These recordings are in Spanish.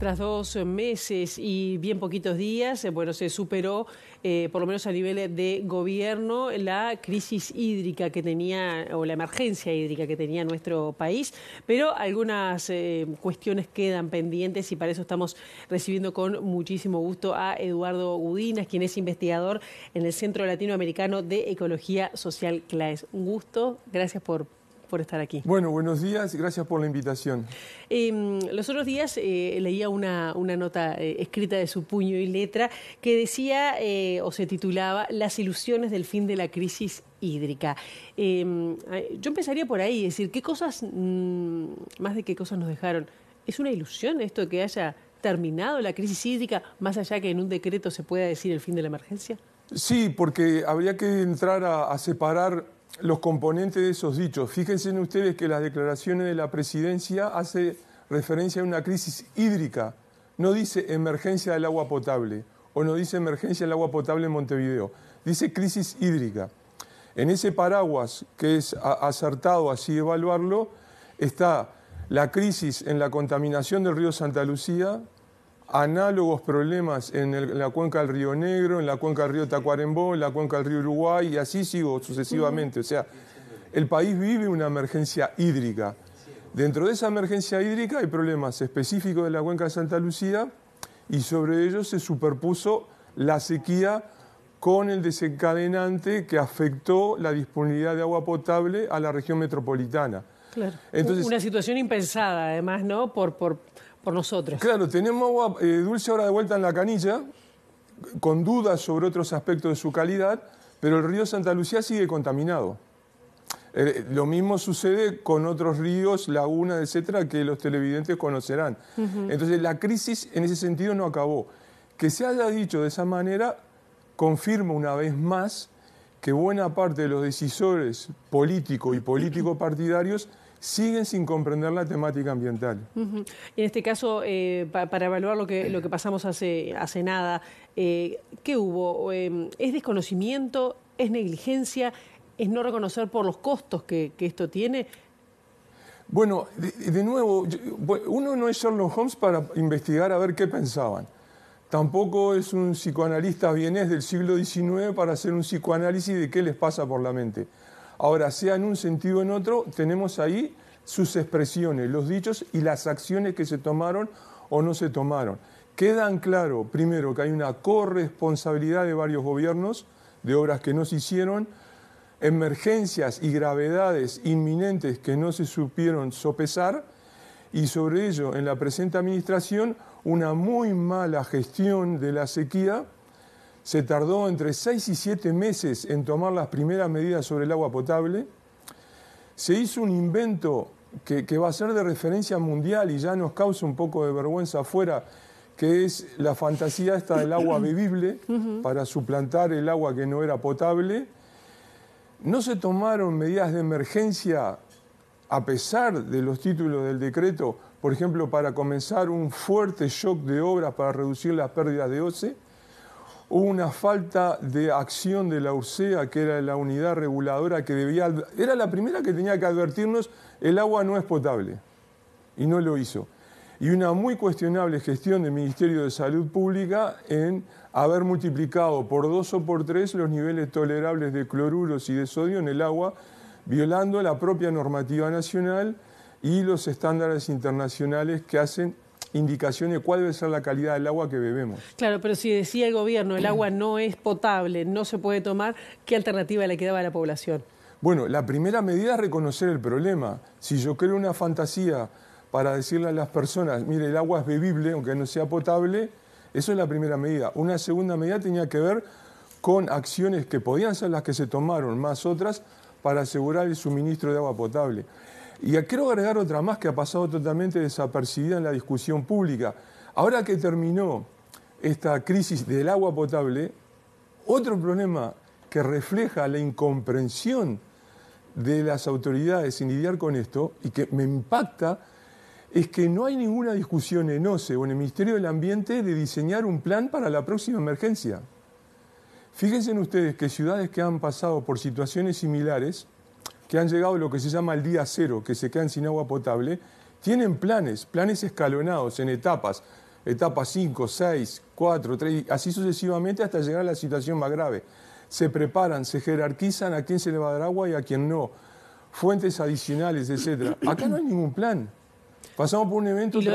tras dos meses y bien poquitos días, eh, bueno, se superó, eh, por lo menos a nivel de gobierno, la crisis hídrica que tenía, o la emergencia hídrica que tenía nuestro país, pero algunas eh, cuestiones quedan pendientes y para eso estamos recibiendo con muchísimo gusto a Eduardo Udinas, quien es investigador en el Centro Latinoamericano de Ecología Social CLAES. Un gusto, gracias por por estar aquí. Bueno, buenos días, gracias por la invitación. Em, los otros días eh, leía una, nota eh, escrita de su puño y letra que decía eh, o se titulaba Las ilusiones del fin de la crisis hídrica. Em, yo empezaría por ahí, es decir, ¿qué cosas, mm, más de qué cosas nos dejaron? ¿Es una ilusión esto que haya terminado la crisis hídrica, más allá que en un decreto se pueda decir el fin de la emergencia? Sí, porque habría que entrar a separar los componentes de esos dichos. Fíjense ustedes que las declaraciones de la presidencia hace referencia a una crisis hídrica. No dice emergencia del agua potable o no dice emergencia del agua potable en Montevideo. Dice crisis hídrica. En ese paraguas que es acertado así evaluarlo, está la crisis en la contaminación del río Santa Lucía, análogos problemas en, la cuenca del Río Negro, en la cuenca del Río Tacuarembó, en la cuenca del Río Uruguay, y así sigo sucesivamente. O sea, el país vive una emergencia hídrica. Dentro de esa emergencia hídrica hay problemas específicos de la cuenca de Santa Lucía y sobre ellos se superpuso la sequía con el desencadenante que afectó la disponibilidad de agua potable a la región metropolitana. Claro. Entonces, una situación impensada, además, ¿no? Por, por por nosotros. Claro, tenemos agua eh, dulce ahora de vuelta en la canilla, con dudas sobre otros aspectos de su calidad, pero el río Santa Lucía sigue contaminado. Eh, lo mismo sucede con otros ríos, lagunas, etcétera, que los televidentes conocerán. Entonces, la crisis en ese sentido no acabó. Que se haya dicho de esa manera confirma una vez más que buena parte de los decisores políticos y político partidarios siguen sin comprender la temática ambiental. en este caso, eh, para evaluar lo que, pasamos hace, nada, eh, ¿qué hubo? Em, ¿Es desconocimiento? ¿Es negligencia? ¿Es no reconocer por los costos que, esto tiene? Bueno, de, nuevo, uno no es Sherlock Holmes para investigar a ver qué pensaban. Tampoco es un psicoanalista vienés del siglo XIX para hacer un psicoanálisis de qué les pasa por la mente. Ahora, sea en un sentido o en otro, tenemos ahí sus expresiones, los dichos y las acciones que se tomaron o no se tomaron. Quedan claro, primero, que hay una corresponsabilidad de varios gobiernos de obras que no se hicieron, emergencias y gravedades inminentes que no se supieron sopesar y sobre ello en la presente administración una muy mala gestión de la sequía se tardó entre 6 y 7 meses en tomar las primeras medidas sobre el agua potable. Se hizo un invento que, va a ser de referencia mundial y ya nos causa un poco de vergüenza afuera, que es la fantasía esta del agua bebible para suplantar el agua que no era potable. No se tomaron medidas de emergencia a pesar de los títulos del decreto, por ejemplo, para comenzar un fuerte shock de obras para reducir las pérdidas de OCE una falta de acción de la URSEA, que era la unidad reguladora que debía... Era la primera que tenía que advertirnos, el agua no es potable, y no lo hizo. Y una muy cuestionable gestión del Ministerio de Salud Pública en haber multiplicado por dos o por tres los niveles tolerables de cloruros y de sodio en el agua, violando la propia normativa nacional y los estándares internacionales que hacen indicación de cuál debe ser la calidad del agua que bebemos. Claro, pero si decía el gobierno el agua no es potable, no se puede tomar, ¿qué alternativa le quedaba a la población? Bueno, la primera medida es reconocer el problema. Si yo creo una fantasía para decirle a las personas, mire, el agua es bebible, aunque no sea potable, eso es la primera medida. Una segunda medida tenía que ver con acciones que podían ser las que se tomaron, más otras, para asegurar el suministro de agua potable. Y quiero agregar otra más que ha pasado totalmente desapercibida en la discusión pública. Ahora que terminó esta crisis del agua potable, otro problema que refleja la incomprensión de las autoridades en lidiar con esto y que me impacta es que no hay ninguna discusión en OCE o en el Ministerio del Ambiente de diseñar un plan para la próxima emergencia. Fíjense ustedes que ciudades que han pasado por situaciones similares que han llegado lo que se llama el día cero, que se quedan sin agua potable, tienen planes, planes escalonados en etapas, etapas 5, 6, 4, 3, así sucesivamente hasta llegar a la situación más grave. Se preparan, se jerarquizan a quién se le va a dar agua y a quién no, fuentes adicionales, etc. Acá no hay ningún plan. Pasamos por un evento ¿Y de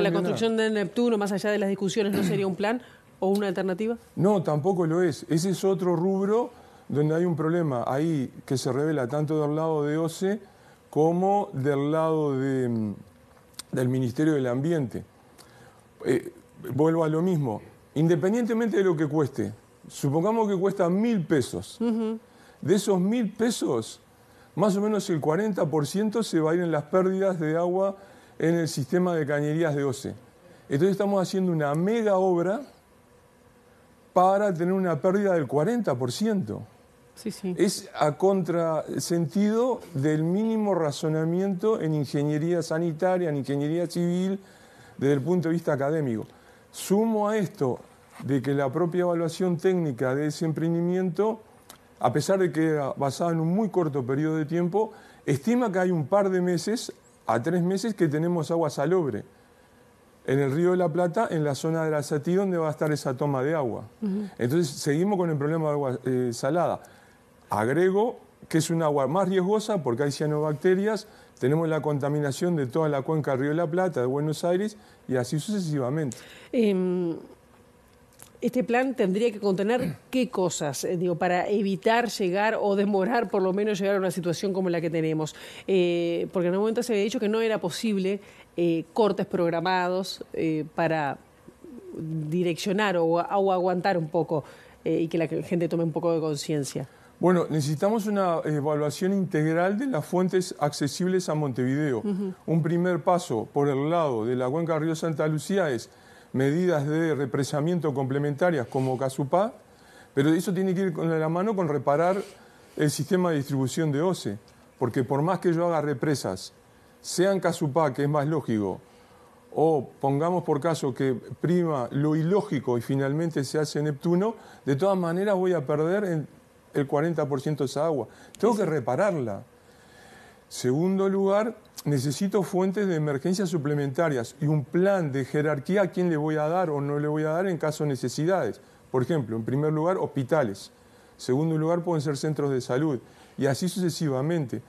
la construcción de Neptuno, más allá de las discusiones, no sería un plan o una alternativa? No, tampoco lo es. Ese es otro rubro donde hay un problema ahí que se revela tanto del lado de OCE como del lado mm, del Ministerio del Ambiente. Eh, vuelvo a lo mismo, independientemente de lo que cueste, supongamos que cuesta mil pesos, de esos mil pesos, más o menos el 40% se va a ir en las pérdidas de agua en el sistema de cañerías de OCE. Entonces estamos haciendo una mega obra para tener una pérdida del 40%. Es a contrasentido del mínimo razonamiento en ingeniería sanitaria, en ingeniería civil, desde el punto de vista académico. Sumo a esto de que la propia evaluación técnica de ese emprendimiento, a pesar de que era basada en un muy corto periodo de tiempo, estima que hay un par de meses a tres meses que tenemos agua salobre en el río de la Plata, en la zona de la Satí, donde va a estar esa toma de agua. Entonces seguimos con el problema de agua eh, salada. Agrego que es un agua más riesgosa porque hay cianobacterias, tenemos la contaminación de toda la cuenca del Río de la Plata, de Buenos Aires y así sucesivamente. Em, este plan tendría que contener qué cosas, eh, digo, para evitar llegar o demorar por lo menos llegar a una situación como la que tenemos. Eh, porque en un momento se había dicho que no era posible eh, cortes programados para direccionar o, aguantar un poco y que la gente tome un poco de conciencia. Bueno, necesitamos una evaluación integral de las fuentes accesibles a Montevideo. Un primer paso por el lado de la cuenca Río Santa Lucía es medidas de represamiento complementarias como Casupá, pero eso tiene que ir con la mano con reparar el sistema de distribución de OCE, porque por más que yo haga represas, sean Casupá, que es más lógico, o pongamos por caso que prima lo ilógico y finalmente se hace Neptuno, de todas maneras voy a perder en el 40% de agua. Tengo que repararla. Segundo lugar, necesito fuentes de emergencias suplementarias y un plan de jerarquía a quién le voy a dar o no le voy a dar en caso de necesidades. Por ejemplo, en primer lugar, hospitales. Segundo lugar, pueden ser centros de salud. Y así sucesivamente.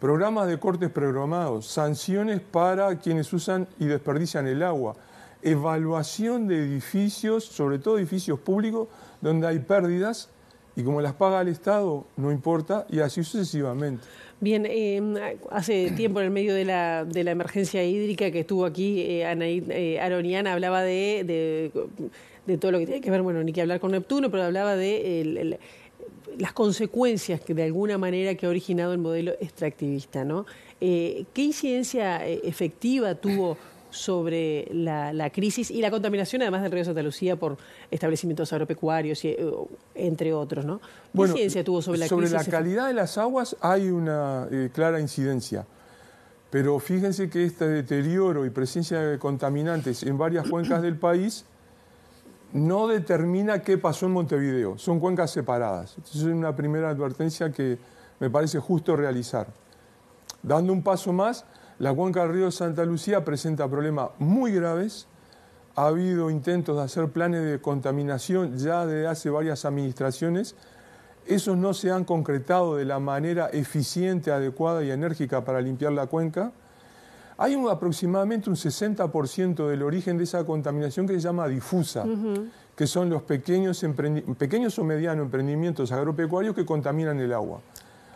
Programas de cortes programados, sanciones para quienes usan y desperdician el agua, evaluación de edificios, sobre todo edificios públicos, donde hay pérdidas y como las paga el Estado, no importa, y así sucesivamente. Bien, em, hace tiempo en el medio de la, emergencia hídrica que estuvo aquí, eh, Anaí eh, Aroniana hablaba de, todo lo que tiene que ver, bueno, ni que hablar con Neptuno, pero hablaba de las consecuencias que de alguna manera que ha originado el modelo extractivista, ¿no? Eh, ¿Qué incidencia efectiva tuvo sobre la, crisis y la contaminación, además del río Santa Lucía, por establecimientos agropecuarios, y, eh, entre otros. ¿no? ¿Qué bueno, tuvo sobre la crisis? Sobre la calidad de las aguas hay una eh, clara incidencia. Pero fíjense que este deterioro y presencia de contaminantes en varias cuencas del país no determina qué pasó en Montevideo. Son cuencas separadas. Entonces es una primera advertencia que me parece justo realizar. Dando un paso más, la cuenca del río Santa Lucía presenta problemas muy graves. Ha habido intentos de hacer planes de contaminación ya desde hace varias administraciones. Esos no se han concretado de la manera eficiente, adecuada y enérgica para limpiar la cuenca. Hay un, aproximadamente un 60% del origen de esa contaminación que se llama difusa, que son los pequeños, pequeños o medianos emprendimientos agropecuarios que contaminan el agua.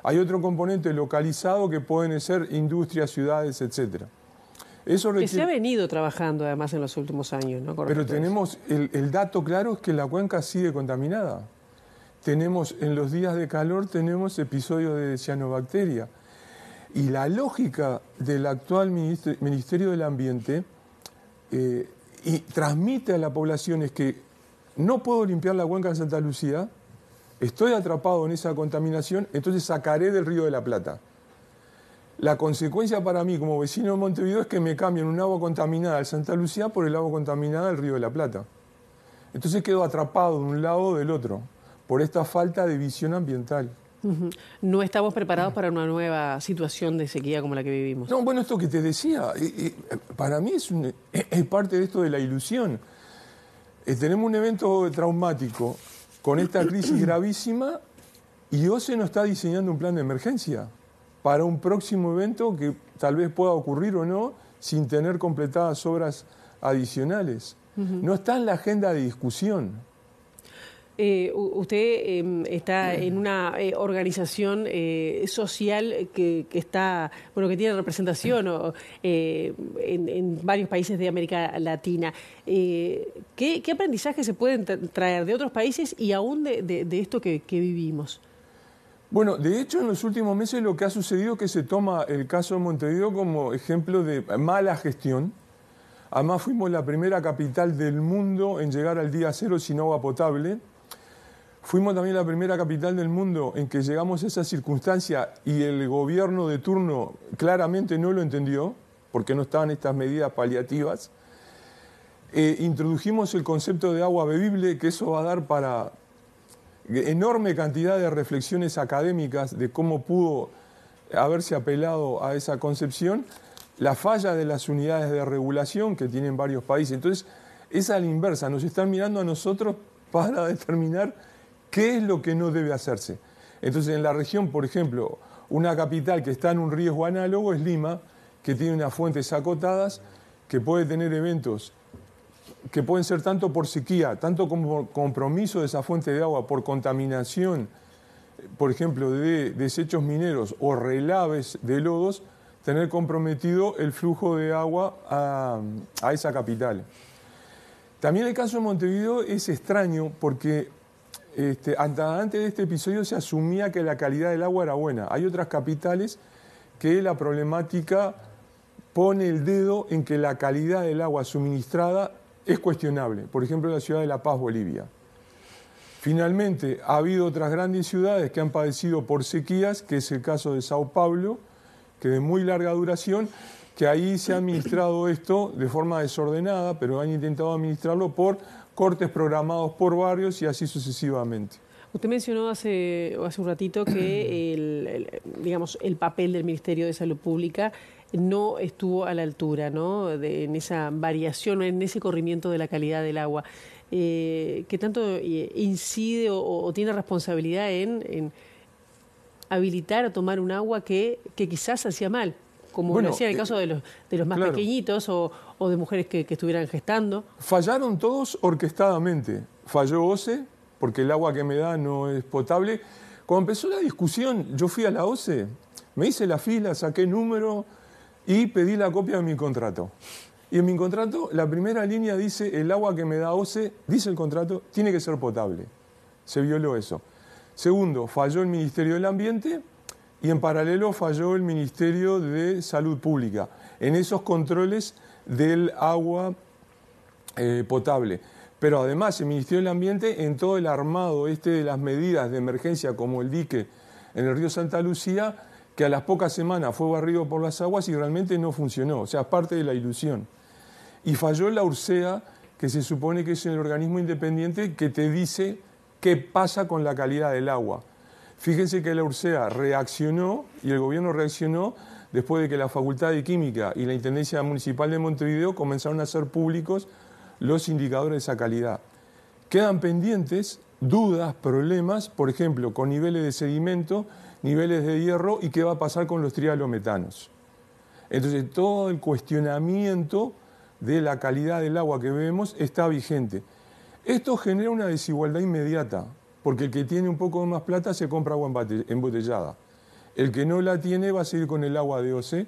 Hay otro componente localizado que pueden ser industrias, ciudades, etcétera. Eso Que se ha venido trabajando además en los últimos años, ¿no? Pero tenemos, el, dato claro es que la cuenca sigue contaminada. Tenemos, en los días de calor, tenemos episodios de cianobacteria. Y la lógica del actual Ministerio, del Ambiente eh, y transmite a la población es que no puedo limpiar la cuenca de Santa Lucía, estoy atrapado en esa contaminación, entonces sacaré del río de la Plata. La consecuencia para mí como vecino de Montevideo es que me cambian un agua contaminada de Santa Lucía por el agua contaminada del río de la Plata. Entonces quedo atrapado de un lado o del otro por esta falta de visión ambiental. No estamos preparados para una nueva situación de sequía como la que vivimos. No, bueno, esto que te decía, eh, eh, para mí es, eh, es, parte de esto de la ilusión. tenemos un evento traumático con esta crisis gravísima y OCE no está diseñando un plan de emergencia para un próximo evento que tal vez pueda ocurrir o no sin tener completadas obras adicionales. No está en la agenda de discusión. Eh, usted em, está en una eh, organización eh, social que, está, bueno, que tiene representación en, varios países de América Latina. ¿qué, aprendizaje se pueden traer de otros países y aún de, esto que, que, vivimos? Bueno, de hecho en los últimos meses lo que ha sucedido es que se toma el caso de Montevideo como ejemplo de mala gestión. Además fuimos la primera capital del mundo en llegar al día cero sin agua potable Fuimos también la primera capital del mundo en que llegamos a esa circunstancia y el gobierno de turno claramente no lo entendió, porque no estaban estas medidas paliativas. Eh, introdujimos el concepto de agua bebible, que eso va a dar para enorme cantidad de reflexiones académicas de cómo pudo haberse apelado a esa concepción, la falla de las unidades de regulación que tienen varios países. Entonces, es a la inversa, nos están mirando a nosotros para determinar ¿Qué es lo que no debe hacerse? Entonces, en la región, por ejemplo, una capital que está en un riesgo análogo es Lima, que tiene unas fuentes acotadas, que puede tener eventos que pueden ser tanto por sequía, tanto como compromiso de esa fuente de agua, por contaminación, por ejemplo, de desechos mineros o relaves de lodos, tener comprometido el flujo de agua a, a esa capital. También el caso de Montevideo es extraño porque este, antes de este episodio se asumía que la calidad del agua era buena. Hay otras capitales que la problemática pone el dedo en que la calidad del agua suministrada es cuestionable. Por ejemplo, la ciudad de La Paz, Bolivia. Finalmente, ha habido otras grandes ciudades que han padecido por sequías, que es el caso de Sao Paulo, que de muy larga duración, que ahí se ha administrado esto de forma desordenada, pero han intentado administrarlo por cortes programados por barrios y así sucesivamente. Usted mencionó hace, hace un ratito que el, digamos, el papel del Ministerio de Salud Pública no estuvo a la altura, ¿no? De, en esa variación, en ese corrimiento de la calidad del agua. Eh, ¿Qué tanto eh, incide o, tiene responsabilidad en, habilitar a tomar un agua que, que quizás hacía mal? como decía el eh, caso de los, de los más pequeñitos o, de mujeres que, estuvieran gestando. Fallaron todos orquestadamente. Falló OCE, porque el agua que me da no es potable. Cuando empezó la discusión, yo fui a la OCE, me hice la fila, saqué número y pedí la copia de mi contrato. Y en mi contrato, la primera línea dice, el agua que me da OCE, dice el contrato, tiene que ser potable. Se violó eso. Segundo, falló el Ministerio del Ambiente y en paralelo falló el Ministerio de Salud Pública en esos controles del agua eh, potable. Pero además el Ministerio del Ambiente en todo el armado este de las medidas de emergencia como el dique en el río Santa Lucía, que a las pocas semanas fue barrido por las aguas y realmente no funcionó, o sea, es parte de la ilusión. Y falló la URSEA, que se supone que es el organismo independiente que te dice qué pasa con la calidad del agua. Fíjense que la URSEA reaccionó y el gobierno reaccionó después de que la Facultad de Química y la Intendencia Municipal de Montevideo comenzaron a hacer públicos los indicadores de esa calidad. Quedan pendientes dudas, problemas, por ejemplo, con niveles de sedimento, niveles de hierro y qué va a pasar con los trialometanos. Entonces, todo el cuestionamiento de la calidad del agua que bebemos está vigente. Esto genera una desigualdad inmediata, porque el que tiene un poco más plata se compra agua embotellada. El que no la tiene va a seguir con el agua de OC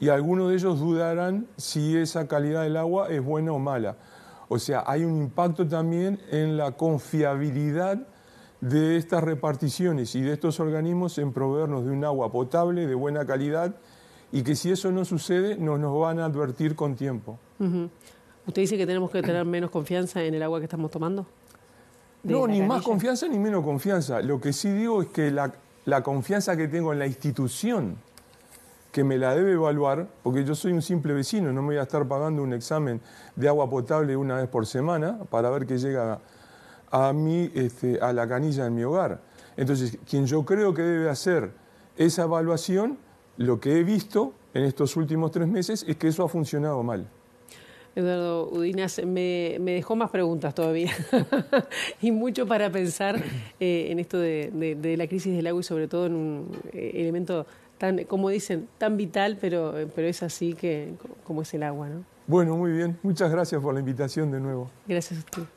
y algunos de ellos dudarán si esa calidad del agua es buena o mala. O sea, hay un impacto también en la confiabilidad de estas reparticiones y de estos organismos en proveernos de un agua potable, de buena calidad, y que si eso no sucede, nos, nos van a advertir con tiempo. ¿Usted dice que tenemos que tener menos confianza en el agua que estamos tomando? No, ni más confianza ni menos confianza. Lo que sí digo es que la, confianza que tengo en la institución, que me la debe evaluar, porque yo soy un simple vecino, no me voy a estar pagando un examen de agua potable una vez por semana para ver que llega a, este, a la canilla en mi hogar. Entonces, quien yo creo que debe hacer esa evaluación, lo que he visto en estos últimos tres meses es que eso ha funcionado mal. Eduardo Udinas, me, dejó más preguntas todavía y mucho para pensar eh, en esto de, la crisis del agua y sobre todo en un eh, elemento tan, como dicen, tan vital, pero, pero es así que como es el agua, ¿no? Bueno, muy bien. Muchas gracias por la invitación de nuevo. Gracias a usted.